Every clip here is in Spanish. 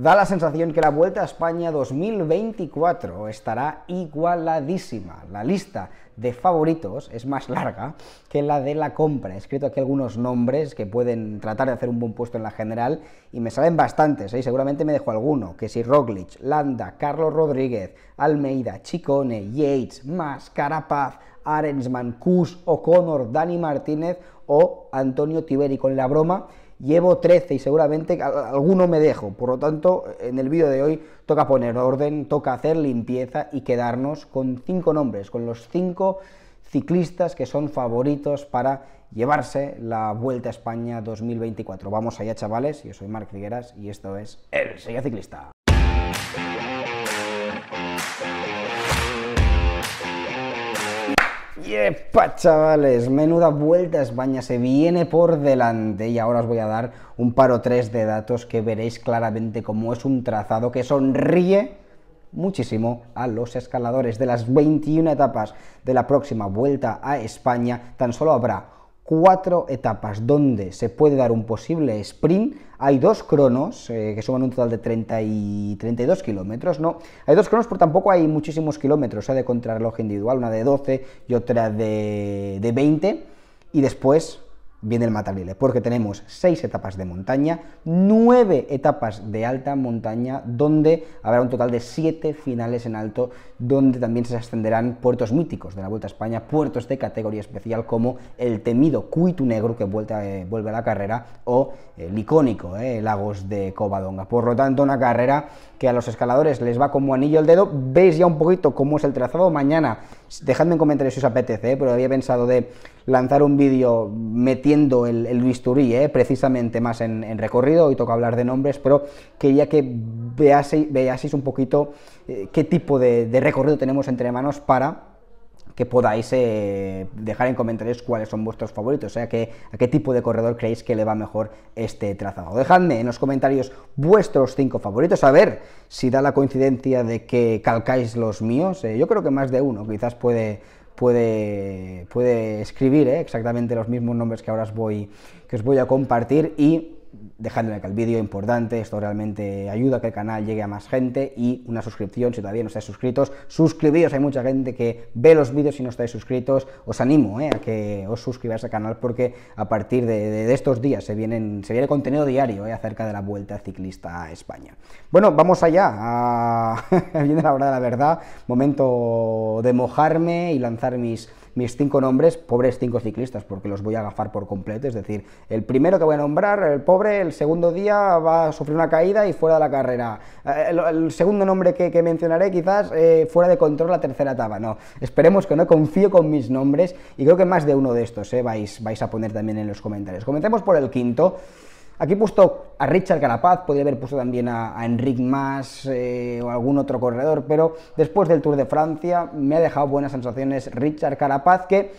Da la sensación que la Vuelta a España 2024 estará igualadísima. La lista de favoritos es más larga que la de la compra. He escrito aquí algunos nombres que pueden tratar de hacer un buen puesto en la general y me salen bastantes, ¿eh? seguramente me dejo alguno, que si Roglic, Landa, Carlos Rodríguez, Almeida, Chicone, Yates, Mas, Carapaz, Arensman, Kus, O'Connor, Dani Martínez o Antonio Tiberi con la broma llevo 13 y seguramente alguno me dejo. Por lo tanto, en el vídeo de hoy toca poner orden, toca hacer limpieza y quedarnos con cinco nombres, con los cinco ciclistas que son favoritos para llevarse la Vuelta a España 2024. Vamos allá, chavales. Yo soy Marc Figueras y esto es El Sella Ciclista. ¡Yepa, chavales! Menuda vuelta a España se viene por delante y ahora os voy a dar un paro o tres de datos que veréis claramente cómo es un trazado que sonríe muchísimo a los escaladores. De las 21 etapas de la próxima vuelta a España, tan solo habrá cuatro etapas donde se puede dar un posible sprint. Hay dos cronos eh, que suman un total de 30 y 32 kilómetros, ¿no? Hay dos cronos, pero tampoco hay muchísimos kilómetros. sea de contrarreloj individual, una de 12 y otra de, de 20. Y después viene el Matalile, porque tenemos 6 etapas de montaña, 9 etapas de alta montaña, donde habrá un total de 7 finales en alto, donde también se ascenderán puertos míticos de la Vuelta a España, puertos de categoría especial como el temido Cuitu Negro, que eh, vuelve a la carrera, o el icónico eh, Lagos de Covadonga. Por lo tanto, una carrera que a los escaladores les va como anillo al dedo. Veis ya un poquito cómo es el trazado mañana. Dejadme en comentarios si os apetece, eh, pero había pensado de lanzar un vídeo metido el, el bisturí, eh, precisamente más en, recorrido, hoy toca hablar de nombres, pero quería que veáis un poquito eh, qué tipo de, recorrido tenemos entre manos para que podáis eh, dejar en comentarios cuáles son vuestros favoritos, o sea, que, a qué tipo de corredor creéis que le va mejor este trazado. Dejadme en los comentarios vuestros cinco favoritos, a ver si da la coincidencia de que calcáis los míos, yo creo que más de uno, quizás puede, puede, puede escribir ¿eh? exactamente los mismos nombres que ahora os voy, que os voy a compartir y dejándome que el vídeo importante, esto realmente ayuda a que el canal llegue a más gente y una suscripción si todavía no estáis suscritos, suscribíos, hay mucha gente que ve los vídeos si no estáis suscritos, os animo eh, a que os suscribáis al canal porque a partir de, estos días se, vienen, se viene contenido diario eh, acerca de la Vuelta Ciclista a España. Bueno, vamos allá, a... viene la hora de la verdad, momento de mojarme y lanzar mis mis cinco nombres, pobres cinco ciclistas, porque los voy a agafar por completo. Es decir, el primero que voy a nombrar, el pobre, el segundo día va a sufrir una caída y fuera de la carrera. Eh, el, segundo nombre que, mencionaré, quizás eh, fuera de control la tercera etapa. No, esperemos que no, confío con mis nombres y creo que más de uno de estos eh, vais, vais a poner también en los comentarios. Comencemos por el quinto. Aquí he puesto a Richard Carapaz, podría haber puesto también a, a Enric Mas eh, o algún otro corredor, pero después del Tour de Francia me ha dejado buenas sensaciones Richard Carapaz, que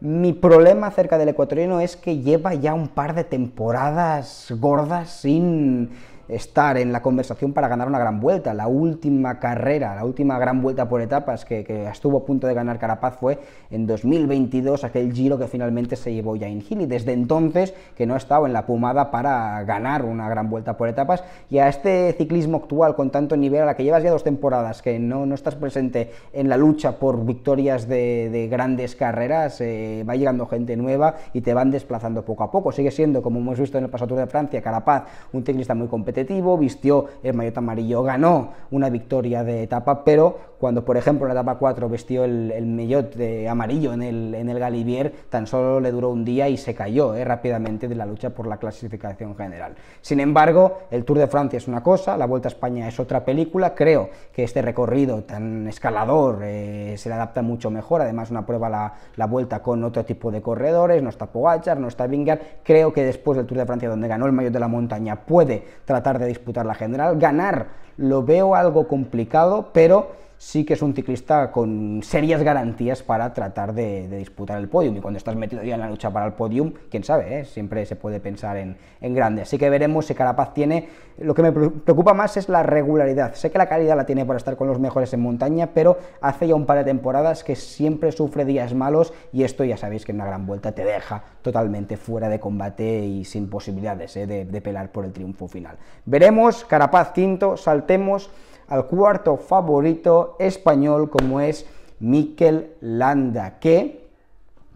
mi problema acerca del ecuatoriano es que lleva ya un par de temporadas gordas sin estar en la conversación para ganar una gran vuelta. La última carrera, la última gran vuelta por etapas que, estuvo a punto de ganar Carapaz fue en 2022, aquel giro que finalmente se llevó Jain Hill. Y desde entonces que no ha estado en la pumada para ganar una gran vuelta por etapas. Y a este ciclismo actual con tanto nivel, a la que llevas ya dos temporadas, que no, no estás presente en la lucha por victorias de, grandes carreras, eh, va llegando gente nueva y te van desplazando poco a poco. Sigue siendo, como hemos visto en el pasado Tour de Francia, Carapaz, un ciclista muy competente vistió el maillot amarillo, ganó una victoria de etapa, pero cuando, por ejemplo, en la etapa 4 vestió el, el maillot de amarillo en el, en el Galibier, tan solo le duró un día y se cayó eh, rápidamente de la lucha por la clasificación general. Sin embargo, el Tour de Francia es una cosa, la Vuelta a España es otra película, creo que este recorrido tan escalador eh, se le adapta mucho mejor, además una prueba la, la vuelta con otro tipo de corredores, no está Pogachar, no está Vingar, creo que después del Tour de Francia donde ganó el maillot de la montaña puede tratar de disputar la general. Ganar lo veo algo complicado, pero sí que es un ciclista con serias garantías para tratar de, disputar el podium. Y cuando estás metido ya en la lucha para el podium, quién sabe, ¿eh? siempre se puede pensar en, grande. Así que veremos si Carapaz tiene. Lo que me preocupa más es la regularidad. Sé que la calidad la tiene para estar con los mejores en montaña, pero hace ya un par de temporadas que siempre sufre días malos y esto ya sabéis que en una gran vuelta te deja totalmente fuera de combate y sin posibilidades ¿eh? de, de pelar por el triunfo final. Veremos, Carapaz quinto, saltemos al cuarto favorito español como es Mikel Landa, que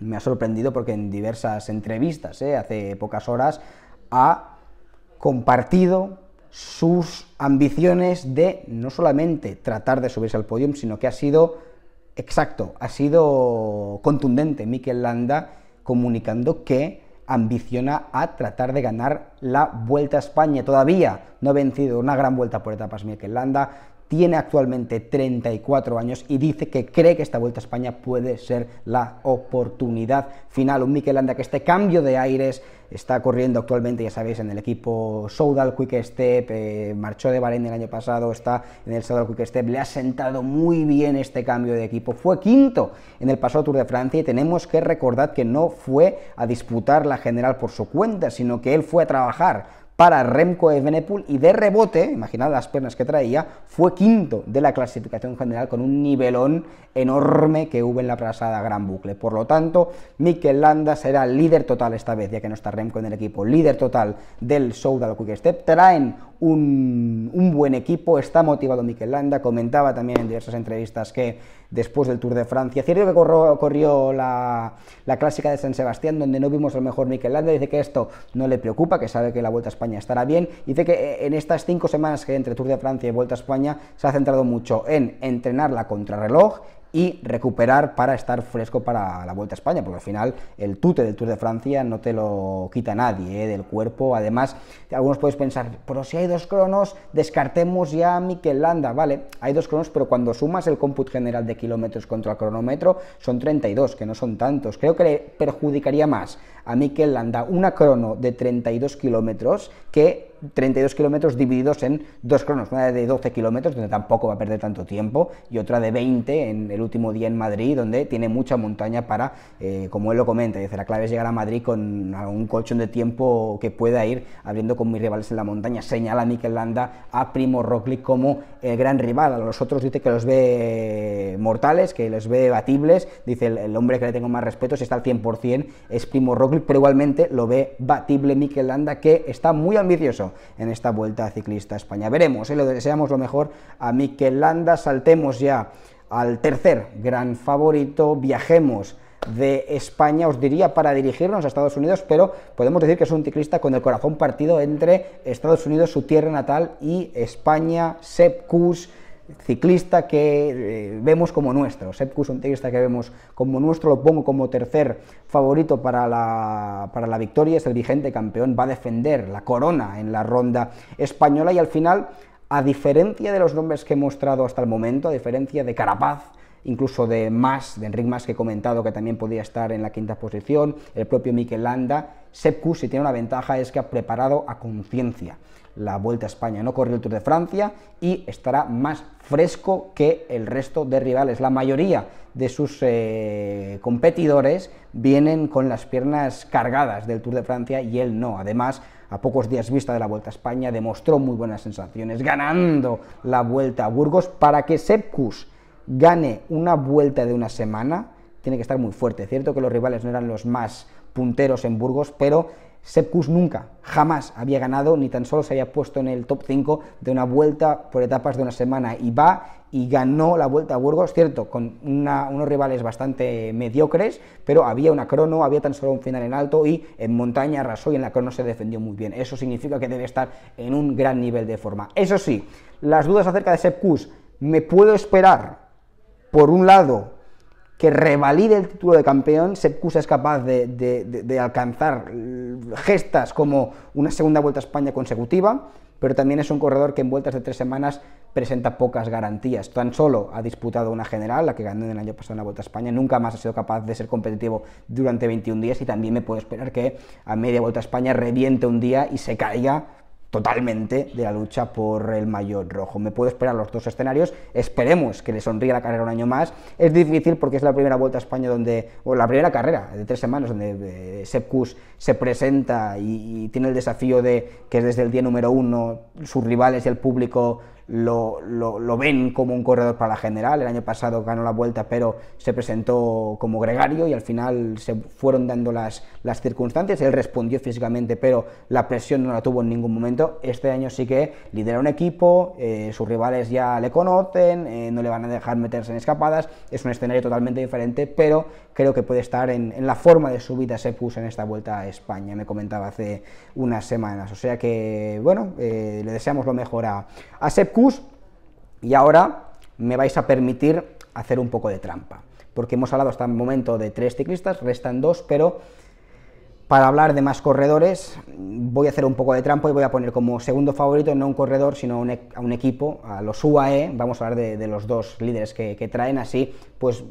me ha sorprendido porque en diversas entrevistas, eh, hace pocas horas, ha compartido sus ambiciones de no solamente tratar de subirse al podium, sino que ha sido exacto, ha sido contundente Mikel Landa comunicando que ambiciona a tratar de ganar la Vuelta a España. Todavía no ha vencido una gran vuelta por etapas Mikel Landa, tiene actualmente 34 años y dice que cree que esta Vuelta a España puede ser la oportunidad final. Un Mikel Landa que este cambio de aires está corriendo actualmente, ya sabéis, en el equipo Soudal Quick Step, eh, marchó de Bahrein el año pasado, está en el Soudal Quick Step, le ha sentado muy bien este cambio de equipo. Fue quinto en el pasado Tour de Francia y tenemos que recordar que no fue a disputar la general por su cuenta, sino que él fue a trabajar para Remco Evenepoel y de rebote, imaginad las piernas que traía, fue quinto de la clasificación general con un nivelón enorme que hubo en la pasada Gran Bucle. Por lo tanto, Mikel Landa será líder total esta vez, ya que no está Remco en el equipo, líder total del la Quick Step. Traen un, buen equipo, está motivado Mikel Landa, comentaba también en diversas entrevistas que después del Tour de Francia, cierto que corrió, la, clásica de San Sebastián, donde no vimos al mejor Mikel Landa, dice que esto no le preocupa, que sabe que la Vuelta a España estará bien, dice que eh, en estas cinco semanas que entre Tour de Francia y Vuelta a España se ha centrado mucho en entrenar la contrarreloj y recuperar para estar fresco para la Vuelta a España, porque al final el tute del Tour de Francia no te lo quita nadie ¿eh? del cuerpo. Además, algunos podéis pensar, pero si hay dos cronos, descartemos ya a Mikel Landa. Vale, hay dos cronos, pero cuando sumas el cómputo general de kilómetros contra el cronómetro, son 32, que no son tantos. Creo que le perjudicaría más a Mikel Landa una crono de 32 kilómetros que 32 kilómetros divididos en dos cronos, una de 12 kilómetros, donde tampoco va a perder tanto tiempo, y otra de 20 en el último día en Madrid, donde tiene mucha montaña para, eh, como él lo comenta, dice, la clave es llegar a Madrid con algún colchón de tiempo que pueda ir abriendo con mis rivales en la montaña. Señala Mikel Landa a Primo Roglic como el gran rival, a los otros dice que los ve mortales, que los ve batibles, dice el, hombre que le tengo más respeto, si está al 100% es Primo Roglic, pero igualmente lo ve batible Mikel Landa, que está muy ambicioso en esta Vuelta Ciclista a España. Veremos, ¿eh? le deseamos lo mejor a Mikel Landa, saltemos ya al tercer gran favorito, viajemos de España, os diría, para dirigirnos a Estados Unidos, pero podemos decir que es un ciclista con el corazón partido entre Estados Unidos, su tierra natal, y España, Sepkus, ciclista que eh, vemos como nuestro. Sepkus, un ciclista que vemos como nuestro, lo pongo como tercer favorito para la, victoria, es el vigente campeón, va a defender la corona en la ronda española y al final, a diferencia de los nombres que he mostrado hasta el momento, a diferencia de Carapaz, incluso de Mas, de Enric Mas que he comentado que también podía estar en la quinta posición, el propio Mikel Landa, si tiene una ventaja es que ha preparado a conciencia la Vuelta a España. No corrió el Tour de Francia y estará más fresco que el resto de rivales. La mayoría de sus eh, competidores vienen con las piernas cargadas del Tour de Francia y él no. Además, a pocos días vista de la Vuelta a España, demostró muy buenas sensaciones, ganando la Vuelta a Burgos para que Sepkus gane una vuelta de una semana, tiene que estar muy fuerte. Cierto que los rivales no eran los más punteros en Burgos, pero Sepkus nunca, jamás había ganado, ni tan solo se había puesto en el top 5 de una vuelta por etapas de una semana. Y va y ganó la vuelta a Burgos, cierto, con unos rivales bastante mediocres, pero había una crono, había tan solo un final en alto y en montaña arrasó y en la crono se defendió muy bien. Eso significa que debe estar en un gran nivel de forma. Eso sí, las dudas acerca de Sepkus, me puedo esperar, por un lado, que revalide el título de campeón, Sepkusa es capaz de, alcanzar gestas como una segunda vuelta a España consecutiva, pero también es un corredor que en vueltas de tres semanas presenta pocas garantías. Tan solo ha disputado una general, la que ganó en el año pasado en la Vuelta a España, nunca más ha sido capaz de ser competitivo durante 21 días y también me puedo esperar que a media Vuelta a España reviente un día y se caiga totalmente de la lucha por el mayor rojo. Me puedo esperar los dos escenarios, esperemos que le sonríe la carrera un año más. Es difícil porque es la primera vuelta a España donde, o la primera carrera de tres semanas donde eh, Sepkus se presenta y, tiene el desafío de que es desde el día número uno sus rivales y el público lo, lo, ven como un corredor para la general. El año pasado ganó la vuelta, pero se presentó como gregario y al final se fueron dando las, las circunstancias. Él respondió físicamente, pero la presión no la tuvo en ningún momento. Este año sí que lidera un equipo, eh, sus rivales ya le conocen, eh, no le van a dejar meterse en escapadas. Es un escenario totalmente diferente, pero creo que puede estar en, la forma de su vida puso en esta vuelta a España, me comentaba hace unas semanas. O sea que, bueno, eh, le deseamos lo mejor a, a y ahora me vais a permitir hacer un poco de trampa, porque hemos hablado hasta el momento de tres ciclistas, restan dos, pero para hablar de más corredores voy a hacer un poco de trampa y voy a poner como segundo favorito no un corredor, sino e-, a un equipo, a los UAE, vamos a hablar de, los dos líderes que, traen, así pues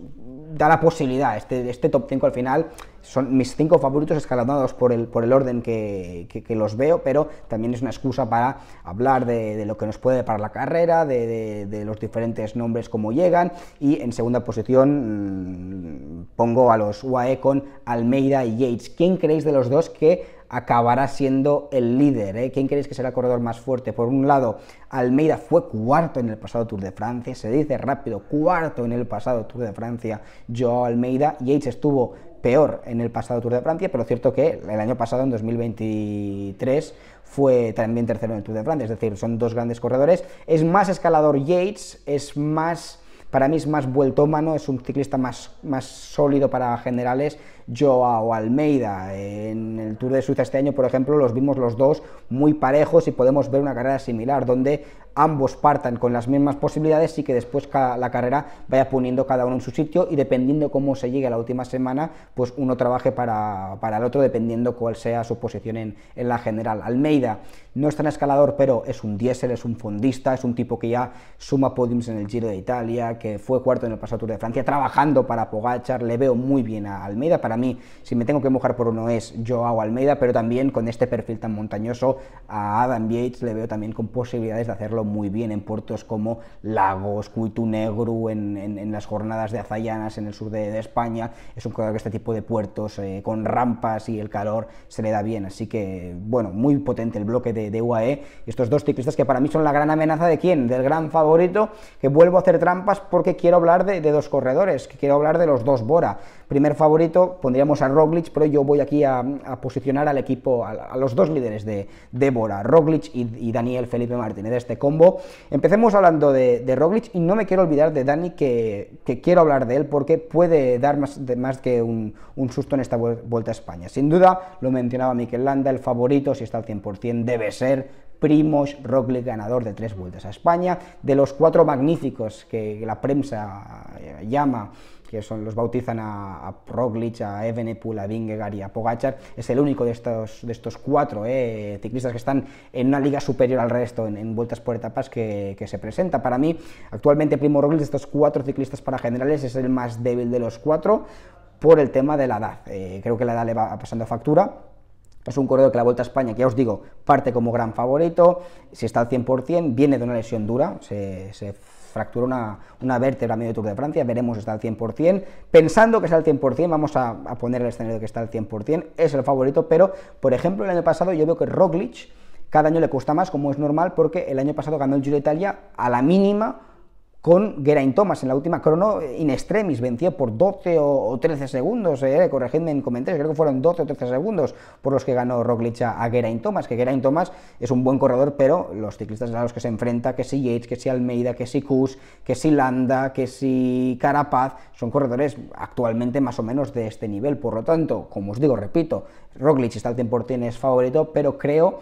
da la posibilidad, este, este top 5 al final son mis cinco favoritos escalonados por el, por el orden que, los veo, pero también es una excusa para hablar de, lo que nos puede para la carrera, de, los diferentes nombres como llegan, y en segunda posición mm, pongo a los UAE con Almeida y Yates. ¿Quién creéis de los dos que acabará siendo el líder. Eh? ¿Quién creéis que será el corredor más fuerte? Por un lado, Almeida fue cuarto en el pasado Tour de Francia, se dice rápido, cuarto en el pasado Tour de Francia, yo, Almeida, Yates estuvo peor en el pasado Tour de Francia, pero cierto que el año pasado, en 2023, fue también tercero en el Tour de Francia, es decir, son dos grandes corredores. Es más escalador Yates, es más, para mí es más vueltómano, es un ciclista más, más sólido para generales, Joao Almeida. En el Tour de Suiza este año, por ejemplo, los vimos los dos muy parejos y podemos ver una carrera similar, donde ambos partan con las mismas posibilidades y que después la carrera vaya poniendo cada uno en su sitio y dependiendo cómo se llegue a la última semana, pues uno trabaje para, para el otro dependiendo cuál sea su posición en, en, la general. Almeida no es tan escalador, pero es un diésel, es un fondista, es un tipo que ya suma podiums en el Giro de Italia, que fue cuarto en el pasado Tour de Francia, trabajando para Pogachar, le veo muy bien a Almeida, para si me tengo que mojar por uno es Joao Almeida, pero también con este perfil tan montañoso a Adam Yates le veo también con posibilidades de hacerlo muy bien en puertos como Lagos, Cuitu Negro, en, las jornadas de Azayanas en el sur de, España. Es un jugador que este tipo de puertos eh, con rampas y el calor se le da bien. Así que, bueno, muy potente el bloque de, de UAE. estos dos ciclistas que para mí son la gran amenaza de quién, del gran favorito, que vuelvo a hacer trampas porque quiero hablar de, de dos corredores, que quiero hablar de los dos Bora primer favorito pondríamos a Roglic, pero yo voy aquí a, posicionar al equipo, a, los dos líderes de Débora, Roglic y, Daniel Felipe Martínez, de este combo. Empecemos hablando de, Roglic y no me quiero olvidar de Dani, que, quiero hablar de él porque puede dar más, de, más que un, un, susto en esta vuelta a España. Sin duda, lo mencionaba Miquel Landa, el favorito, si está al 100%, debe ser Primos Roglic, ganador de tres vueltas a España, de los cuatro magníficos que la prensa eh, llama que son, los bautizan a, a Roglic, a Evenepoel, a Vingegaard y a Pogachar, es el único de estos, de estos cuatro eh, ciclistas que están en una liga superior al resto en, vueltas por etapas que, se presenta. Para mí, actualmente Primo Roglic, de estos cuatro ciclistas para generales, es el más débil de los cuatro por el tema de la edad. Eh, creo que la edad le va pasando factura. Es un corredor que la Vuelta a España, que ya os digo, parte como gran favorito, si está al 100%, viene de una lesión dura, se, se fracturó una, vértebra medio Tour de Francia, veremos si está al 100%. Pensando que está al 100%, vamos a, a poner el escenario de que está al 100%, es el favorito, pero por ejemplo el año pasado yo veo que Roglic cada año le cuesta más, como es normal, porque el año pasado ganó el Giro de Italia a la mínima con Geraint Thomas en la última crono, eh, in extremis, venció por 12 o 13 segundos, eh, corregidme en comentarios, creo que fueron 12 o 13 segundos por los que ganó Roglic a, Geraint Thomas, que Geraint Thomas es un buen corredor, pero los ciclistas a los que se enfrenta, que si Yates, que si Almeida, que si Kus, que si Landa, que si Carapaz, son corredores actualmente más o menos de este nivel, por lo tanto, como os digo, repito, Roglic está al 100% es favorito, pero creo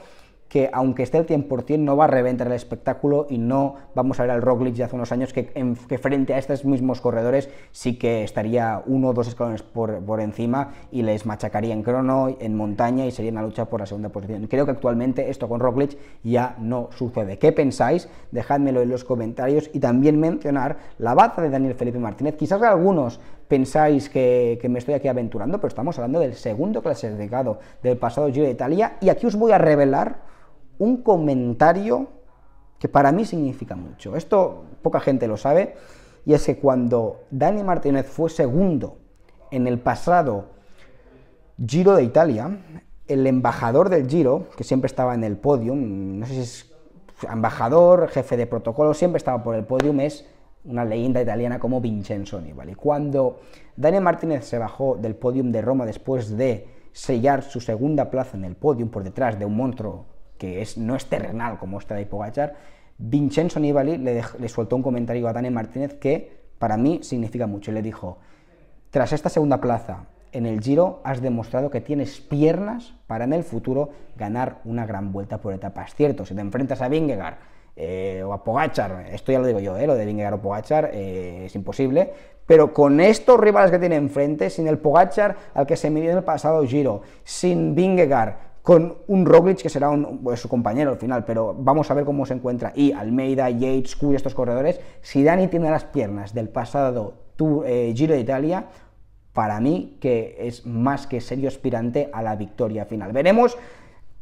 que aunque esté al 100% no va a reventar el espectáculo y no vamos a ver al Roglic de hace unos años que, en, frente a estos mismos corredores sí que estaría uno o dos escalones por, por, encima y les machacaría en crono, en montaña y sería una lucha por la segunda posición. Creo que actualmente esto con Roglic ya no sucede. ¿Qué pensáis? Dejádmelo en los comentarios y también mencionar la baza de Daniel Felipe Martínez. Quizás algunos pensáis que, que, me estoy aquí aventurando, pero estamos hablando del segundo clasificado del pasado Giro de Italia y aquí os voy a revelar un comentario que para mí significa mucho. Esto poca gente lo sabe, y es que cuando Dani Martínez fue segundo en el pasado Giro de Italia, el embajador del Giro, que siempre estaba en el podium, no sé si es embajador, jefe de protocolo, siempre estaba por el podium, es una leyenda italiana como Vincenzo Nibali. Cuando Dani Martínez se bajó del podio de Roma después de sellar su segunda plaza en el podium por detrás de un monstruo que es, no es terrenal como esta de Pogachar, Vincenzo Nibali le, soltó un comentario a Dani Martínez que para mí significa mucho. le dijo, tras esta segunda plaza en el Giro has demostrado que tienes piernas para en el futuro ganar una gran vuelta por etapas. Cierto, si te enfrentas a Vingegaard eh, o a Pogachar, esto ya lo digo yo, eh, lo de Vingegaard o Pogachar eh, es imposible, pero con estos rivales que tiene enfrente, sin el Pogachar al que se midió en el pasado Giro, sin Vingegaard con un Roglic que será pues, su compañero al final, pero vamos a ver cómo se encuentra. Y Almeida, Yates, y estos corredores, si Dani tiene las piernas del pasado eh, Giro de Italia, para mí que es más que serio aspirante a la victoria final. Veremos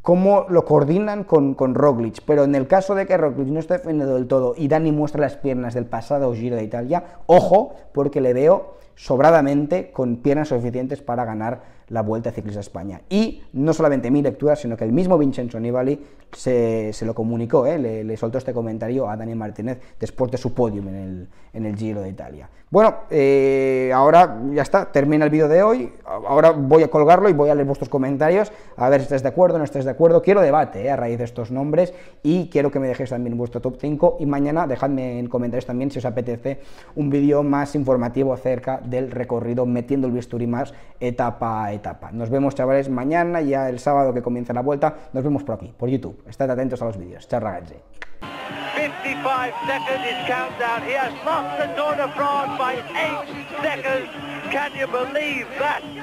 cómo lo coordinan con, Roglic. Pero en el caso de que Roglic no esté defendido del todo y Dani muestra las piernas del pasado Giro de Italia, ojo, porque le veo sobradamente con piernas suficientes para ganar la Vuelta a Ciclista a España. Y no solamente mi lectura, sino que el mismo Vincenzo Nibali se, lo comunicó, ¿eh? le, soltó este comentario a Dani Martínez después de su podium en el, Giro de Italia. Bueno, eh, ahora ya está, termina el vídeo de hoy ahora voy a colgarlo y voy a leer vuestros comentarios, a ver si estáis de acuerdo, no estáis de acuerdo. Quiero debate eh, a raíz de estos nombres y quiero que me dejéis también vuestro top 5 y mañana dejadme en comentarios también si os apetece un vídeo más informativo acerca del recorrido metiendo el bisturí más etapa a etapa. Nos vemos chavales mañana, ya el sábado que comienza la vuelta, nos vemos por aquí, por YouTube. Estad atentos a los vídeos. Chao